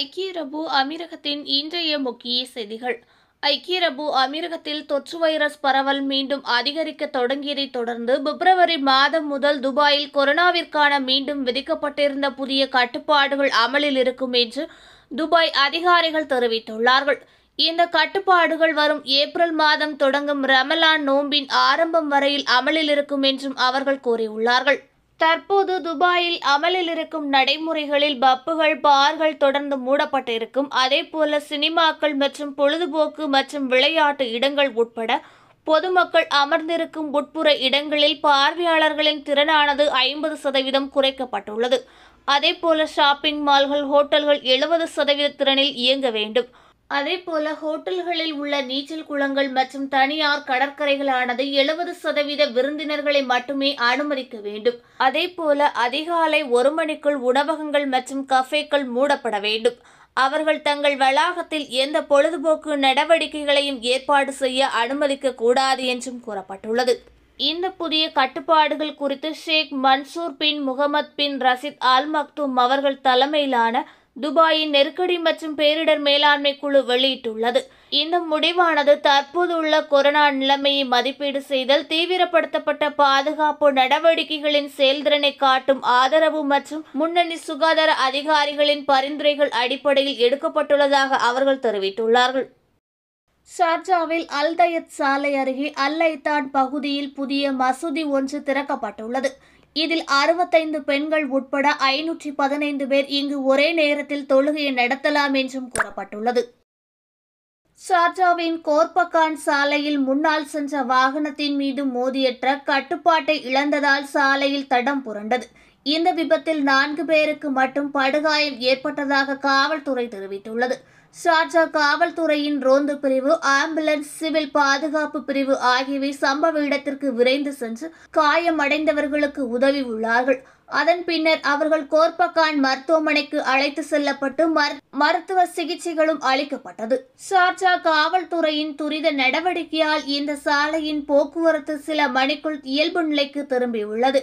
ஐக்கிய அமீரகத்தின் இன்றைய முக்கிய செய்திகள் ஐக்கிய அமீரகத்தில் தொற்று வைரஸ் பரவல் மீண்டும் அதிகரிக்க தொடங்கியதைத் தொடர்ந்து பிப்ரவரி மாதம் முதல் துபாயில் கொரோனாவிற்கான மீண்டும் விதிக்கப்பட்டிருந்த புதிய கட்டுப்பாடுகள் அமலில் இருக்கும் என்று துபாய் அதிகாரிகள் தெரிவித்துள்ளார்கள் இந்த கட்டுப்பாடுகள் வரும் ஏப்ரல் மாதம் தொடங்கும் ரமலான் நோன்பின் ஆரம்பம் வரையில் அமலில் இருக்கும் என்றும் அவர்கள் கூறியுள்ளார்கள் தற்போது துபாயில் அமலில் இருக்கும் நடைமுறைகளில் பப்புகள் பார்கள் தொடர்ந்து மூடப்பட்டிருக்கும் அதே போல சினிமாக்கள் மற்றும் பொழுதுபோக்கு மற்றும் விளையாட்டு இடங்கள் உட்பட பொதுமக்கள் அமர்ந்திருக்கும் உட்புற இடங்களில் பார்வையாளர்களின் திறனானது ஐம்பது சதவீதம் குறைக்கப்பட்டுள்ளது அதேபோல ஷாப்பிங் மால்கள் ஹோட்டல்கள் எழுபது சதவீத திறனில் இயங்க வேண்டும் போல ஹோட்டல்களில் உள்ள நீச்சல் குளங்கள் மற்றும் தனியார் கடற்கரைகளானது எழுபது சதவீத விருந்தினர்களை மட்டுமே அனுமதிக்க வேண்டும் அதேபோல அதிகாலை ஒரு மணிக்குள் உணவகங்கள் மற்றும் கஃபேக்கள் மூடப்பட வேண்டும் அவர்கள் தங்கள் வளாகத்தில் எந்த பொழுதுபோக்கு நடவடிக்கைகளையும் ஏற்பாடு செய்ய அனுமதிக்க கூடாது என்றும் கூறப்பட்டுள்ளது இந்த புதிய கட்டுப்பாடுகள் குறித்து ஷேக் மன்சூர் பின் முகமது பின் ரசித் அல் மக்தூம் அவர்கள் தலைமையிலான துபாயின் நெருக்கடி மற்றும் பேரிடர் மேலாண்மை குழு வெளியிட்டுள்ளது இந்த முடிவானது தற்போது உள்ள கொரோனா நிலைமையை மதிப்பீடு செய்தல் தீவிரப்படுத்தப்பட்ட பாதுகாப்பு நடவடிக்கைகளின் செயல்திறனை காட்டும் ஆதரவு மற்றும் முன்னணி சுகாதார அதிகாரிகளின் பரிந்துரைகள் அடிப்படையில் எடுக்கப்பட்டுள்ளதாக அவர்கள் தெரிவித்துள்ளார்கள் ஷார்ஜாவில் அல் தயத் சாலை அருகே அல் ஐத்தான் பகுதியில் புதிய மசூதி ஒன்று திறக்கப்பட்டுள்ளது இதில் அறுபத்தைந்து பெண்கள் உட்பட ஐநூற்றி பதினைந்து பேர் இங்கு ஒரே நேரத்தில் தொழுகையை நடத்தலாம் என்றும் கூறப்பட்டுள்ளது சார்ஜாவின் கோர்பகான் சாலையில் முன்னால் சென்ற வாகனத்தின் மீது மோதிய ட்ரக் கட்டுப்பாட்டை இழந்ததால் சாலையில் தடம் புரண்டது இந்த விபத்தில் நான்கு பேருக்கு மட்டும் படுகாயம் ஏற்பட்டதாக காவல்துறை தெரிவித்துள்ளது ஷார்ஜா காவல்துறையின் ரோந்து பிரிவு ஆம்புலன்ஸ் சிவில் பாதுகாப்பு பிரிவு ஆகியவை சம்பவ இடத்திற்கு விரைந்து சென்று காயமடைந்தவர்களுக்கு உதவி உள்ளார்கள் அதன் பின்னர் அவர்கள் கோர்பகான் மருத்துவமனைக்கு அழைத்து செல்லப்பட்டு மருத்துவ சிகிச்சைகளும் அளிக்கப்பட்டது சார்ஜா காவல்துறையின் துரித நடவடிக்கையால் இந்த சாலையின் போக்குவரத்து சில மணிக்குள் இயல்பு நிலைக்கு திரும்பியுள்ளது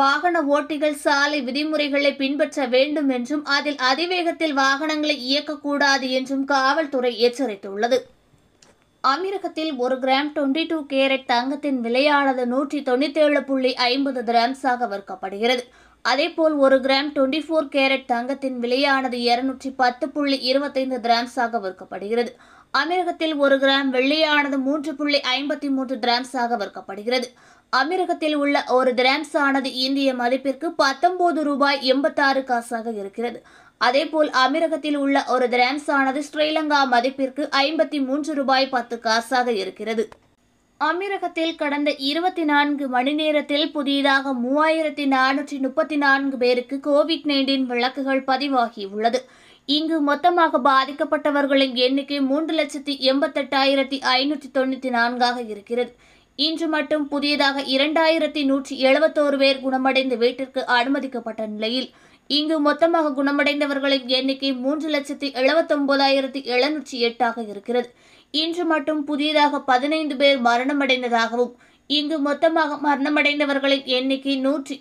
வாகன ஓட்டிகள் சாலை விதிமுறைகளை பின்பற்ற வேண்டும் என்றும் அதில் அதிவேகத்தில் வாகனங்களை இயக்கக்கூடாது என்றும் காவல்துறை எச்சரித்துள்ளது அமீரகத்தில் ஒரு கிராம் டுவெண்ட்டி டூ கேரட் தங்கத்தின் விலையானது நூற்றி தொண்ணூத்தி ஏழு புள்ளி ஐம்பது கிராம்ஸாக விற்கப்படுகிறது அதே போல் ஒரு கிராம் டுவெண்ட்டி ஃபோர் கேரட் தங்கத்தின் விலையானது இருநூற்றி பத்து புள்ளி இருபத்தைந்து கிராம்ஸாக விற்கப்படுகிறது அமீரகத்தில் ஒரு கிராம் வெள்ளியானது மூன்று புள்ளி ஐம்பத்தி மூன்று டிராம்ஸாக விற்கப்படுகிறது அமீரகத்தில் உள்ள ஒரு கிராம்ஸ் ஆனது இந்திய மதிப்பிற்கு பத்தொன்பது ரூபாய் எண்பத்தாறு காசாக இருக்கிறது அதேபோல் அமீரகத்தில் உள்ள ஒரு கிராம்ஸ் ஆனது ஸ்ரீலங்கா மதிப்பிற்கு ஐம்பத்தி மூன்று ரூபாய் பத்து காசாக இருக்கிறது அமீரகத்தில் கடந்த இருபத்தி நான்கு மணி நேரத்தில் புதிதாக மூவாயிரத்தி நானூற்றி முப்பத்தி நான்கு பேருக்கு கோவிட் நைன்டீன் விளக்குகள் பதிவாகியுள்ளது இங்கு மொத்தமாக பாதிக்கப்பட்டவர்களின் எண்ணிக்கை மூன்று லட்சத்தி எண்பத்தெட்டாயிரத்தி ஐநூற்றி தொண்ணூற்றி நான்காக இருக்கிறது இன்று மட்டும் புதியதாக இரண்டாயிரத்தி நூற்றி எழுபத்தோரு பேர் குணமடைந்து வீட்டிற்கு அனுமதிக்கப்பட்ட நிலையில் இங்கு மொத்தமாக குணமடைந்தவர்களின் எண்ணிக்கை மூன்று லட்சத்தி எழுபத்தொன்பதாயிரத்தி எழுநூற்றி எட்டாக இருக்கிறது இன்று மட்டும் புதியதாக பதினைந்து பேர் மரணமடைந்ததாகவும் இங்கு மொத்தமாக மரணமடைந்தவர்களின் எண்ணிக்கை நூற்றி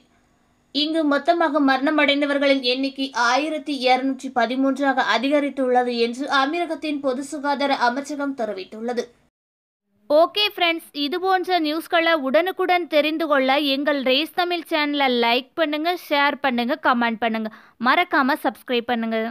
இங்கு மொத்தமாக மரணமடைந்தவர்களின் எண்ணிக்கை ஆயிரத்தி இருநூற்றி பதிமூன்றாக அதிகரித்துள்ளது என்று அமீரகத்தின் பொது சுகாதார அமைச்சகம் தெரிவித்துள்ளது ஓகே ஃப்ரெண்ட்ஸ் இது போன்ற நியூஸ்களை உடனுக்குடன் தெரிந்து கொள்ள எங்கள் ரேஸ் தமிழ் சேனலை லைக் பண்ணுங்கள் ஷேர் பண்ணுங்கள் கமெண்ட் பண்ணுங்கள் மறக்காமல் சப்ஸ்கிரைப் பண்ணுங்கள்